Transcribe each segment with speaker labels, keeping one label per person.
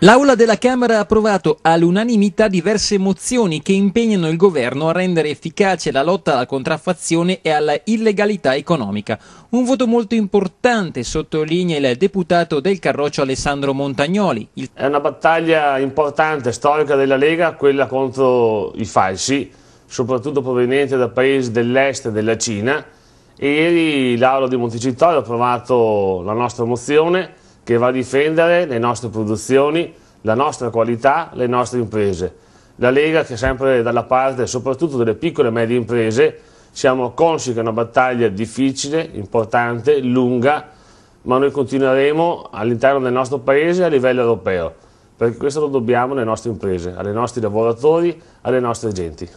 Speaker 1: L'Aula della Camera ha approvato all'unanimità diverse mozioni che impegnano il governo a rendere efficace la lotta alla contraffazione e alla illegalità economica. Un voto molto importante, sottolinea il deputato del Carroccio Alessandro Montagnoli. Il... È una battaglia importante, storica della Lega, quella contro
Speaker 2: i falsi, soprattutto provenienti da paesi dell'est e della Cina. E ieri l'Aula di Montecitorio ha approvato la nostra mozione che va a difendere le nostre produzioni, la nostra qualità, le nostre imprese. La Lega che è sempre dalla parte soprattutto delle piccole e medie imprese, siamo consci che è una battaglia difficile, importante, lunga, ma noi continueremo all'interno del nostro paese e a livello europeo, perché questo lo dobbiamo alle nostre imprese, ai nostri lavoratori, alle
Speaker 1: nostre genti.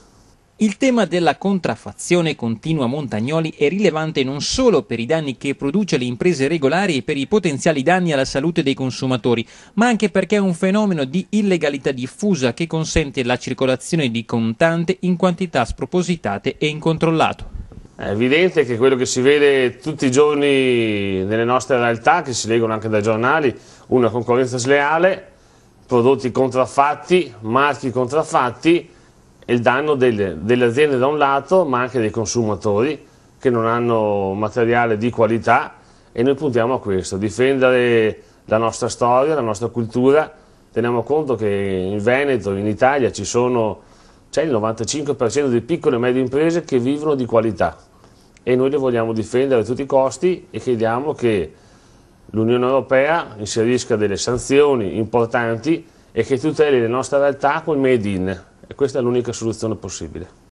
Speaker 1: Il tema della contraffazione continua Montagnoli è rilevante non solo per i danni che produce alle imprese regolari e per i potenziali danni alla salute dei consumatori, ma anche perché è un fenomeno di illegalità diffusa che consente la circolazione di contante in quantità spropositate e incontrollato. È evidente che quello che si
Speaker 2: vede tutti i giorni nelle nostre realtà, che si leggono anche dai giornali, una concorrenza sleale, prodotti contraffatti, marchi contraffatti, e il danno delle, delle aziende da un lato, ma anche dei consumatori che non hanno materiale di qualità e noi puntiamo a questo, difendere la nostra storia, la nostra cultura, teniamo conto che in Veneto, in Italia c'è il 95% di piccole e medie imprese che vivono di qualità e noi le vogliamo difendere a tutti i costi e chiediamo che l'Unione Europea inserisca delle sanzioni importanti e che tuteli le nostre realtà col Made in. E questa è l'unica soluzione possibile.